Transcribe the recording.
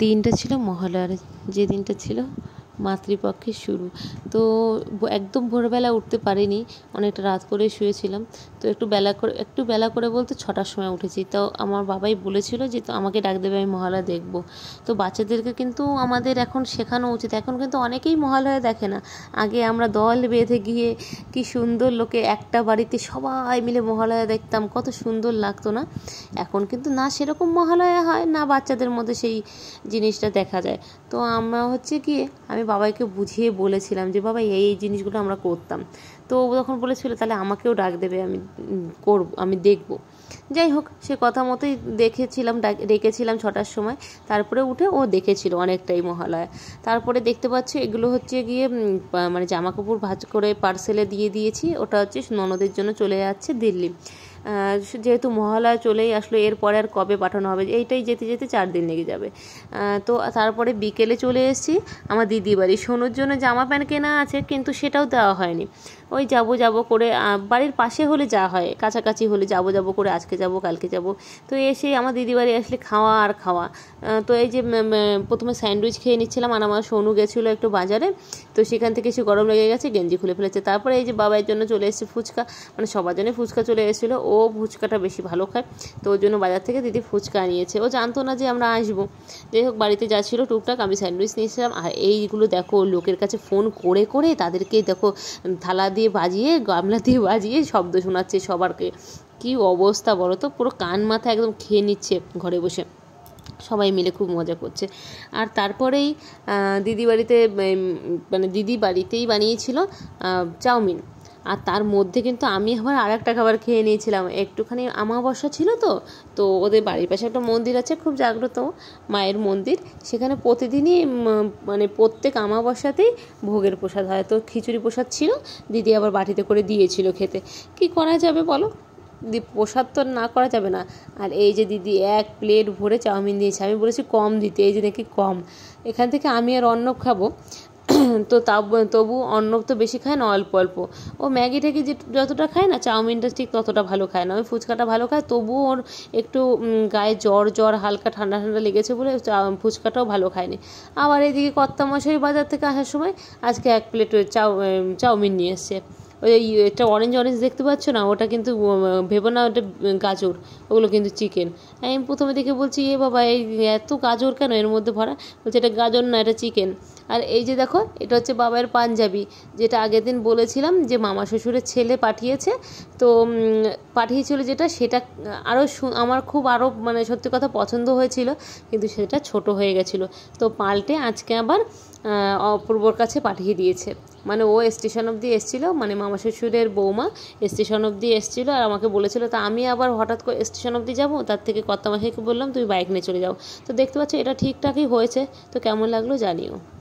দিনটা ছিল মহালয়ার যে দিনটা ছিল মাতৃপক্ষের শুরু তো একদম ভোরবেলা উঠতে পারিনি অনেকটা রাত করে শুয়েছিলাম তো একটু বেলা করে একটু বেলা করে বলতে ছটার সময় উঠেছি তো আমার বাবাই বলেছিল যে তো আমাকে ডাক দেবে আমি মহালয়া দেখব তো বাচ্চাদেরকে কিন্তু আমাদের এখন শেখানো উচিত এখন কিন্তু অনেকেই মহালয়া দেখে না আগে আমরা দল বেঁধে গিয়ে কি সুন্দর লোকে একটা বাড়িতে সবাই মিলে মহালয়া দেখতাম কত সুন্দর লাগতো না এখন কিন্তু না সেরকম মহালয়া হয় না বাচ্চাদের মধ্যে সেই জিনিসটা দেখা যায় তো আমরা হচ্ছে গিয়ে আমি বাবাইকে বুঝিয়ে বলেছিলাম যে বাবা এই এই জিনিসগুলো আমরা করতাম তো ও যখন বলেছিল তাহলে আমাকেও ডাক দেবে আমি করব আমি দেখব যাই হোক সে কথা মতোই দেখেছিলাম ডেকেছিলাম ছটার সময় তারপরে উঠে ও দেখেছিল অনেকটাই মহালয়া তারপরে দেখতে পাচ্ছি এগুলো হচ্ছে গিয়ে মানে জামাকাপড় ভাজ করে পার্সেলে দিয়ে দিয়েছি ওটা হচ্ছে ননদের জন্য চলে যাচ্ছে দিল্লি যেহেতু মহালয়া চলেই আসলো এরপরে আর কবে পাঠানো হবে এইটাই যেতে যেতে চার দিন লেগে যাবে তো তারপরে বিকেলে চলে এসেছি আমার দিদি বাড়ি সোনোর জন্য জামা প্যান্ট কেনা আছে কিন্তু সেটাও দেওয়া হয়নি ওই যাব যাব করে বাড়ির পাশে হলে যা হয় কাছাকাছি হলে যাব যাব করে আজকে যাব কালকে যাব তো এসে আমার দিদিবাড়ি আসলে খাওয়া আর খাওয়া তো এই যে প্রথমে স্যান্ডউইচ খেয়ে নিচ্ছিলাম আর আমার সোনু গেছিলো একটু বাজারে তো সেখান থেকে সে গরম লেগে গেছে গেঞ্জি খুলে ফেলেছে তারপরে এই যে বাবার জন্য চলে এসেছে ফুচকা মানে সবার জন্য ফুচকা চলে এসেছিলো ও ফুচকাটা বেশি ভালো খায় তো ওর জন্য বাজার থেকে দিদি ফুচকা আনিয়েছে ও জানতো না যে আমরা আসবো যাই হোক বাড়িতে যা ছিল টুকটাক আমি স্যান্ডউইচ নিয়েছিলাম আর এইগুলো দেখো লোকের কাছে ফোন করে করে তাদেরকে দেখো থালা দিয়ে দিয়ে বাজিয়ে গামলা দিয়ে বাজিয়ে শব্দ শোনাচ্ছে সবারকে কি অবস্থা বলো তো পুরো কান মাথা একদম খেয়ে নিচ্ছে ঘরে বসে সবাই মিলে খুব মজা করছে আর তারপরেই দিদি বাড়িতে মানে দিদি বাড়িতেই বানিয়েছিল চাউমিন আর তার মধ্যে কিন্তু আমি আবার আর একটা খাবার খেয়ে নিয়েছিলাম একটুখানি আমাবস্যা ছিল তো তো ওদের বাড়ির পাশে একটা মন্দির আছে খুব জাগ্রত মায়ের মন্দির সেখানে প্রতিদিনই মানে প্রত্যেক আমাবস্যাতেই ভোগের প্রসাদ হয় তো খিচুড়ি প্রসাদ ছিল দিদি আবার বাটিতে করে দিয়েছিল খেতে কি করা যাবে বলো প্রসাদ তো না করা যাবে না আর এই যে দিদি এক প্লেট ভরে চাউমিন দিয়েছে আমি বলেছি কম দিতে এই যে দেখি কম এখান থেকে আমি আর অন্ন খাবো তো তা তবু অন্য তো বেশি খায় না অল্প অল্প ও ম্যাগি ট্যাগি যে যতটা খায় না চাউমিনটা ঠিক ততটা ভালো খায় না ওই ফুচকাটা ভালো খায় তবুও ওর একটু গায়ে জ্বর জ্বর হালকা ঠান্ডা ঠান্ডা লেগেছে বলে ফুচকাটাও ভালো খায়নি আবার এইদিকে কর্তামশাই বাজার থেকে আসার সময় আজকে এক প্লেট চাউ চাউমিন নিয়ে এসছে ওই ইয়ে, একটা অরেঞ্জ অরেঞ্জ দেখতে পাচ্ছ না ওটা কিন্তু ভেবো না ওটা গাজর ওগুলো কিন্তু চিকেন আমি প্রথমে দেখে বলছি এ বাবা এই এত গাজর কেন এর মধ্যে ভরা বলছে এটা গাজর না এটা চিকেন আর এই যে দেখো এটা হচ্ছে বাবার পাঞ্জাবি যেটা আগের দিন বলেছিলাম যে মামা শ্বশুরের ছেলে পাঠিয়েছে তো পাঠিয়েছিল যেটা সেটা আরও আমার খুব আরও মানে সত্যি কথা পছন্দ হয়েছিল কিন্তু সেটা ছোট হয়ে গেছিলো তো পাল্টে আজকে আবার অপূর্বর কাছে পাঠিয়ে দিয়েছে মানে ও স্টেশন অবধি এসেছিলো মানে মামা শ্বশুরের বৌমা স্টেশন অবধি এসেছিলো আর আমাকে বলেছিলো তা আমি আবার হঠাৎ করে স্টেশন অবধি যাবো তার থেকে কত মাসিকে বললাম তুমি বাইক নিয়ে চলে যাও তো দেখতে পাচ্ছ এটা ঠিকঠাকই হয়েছে তো কেমন লাগলো জানিও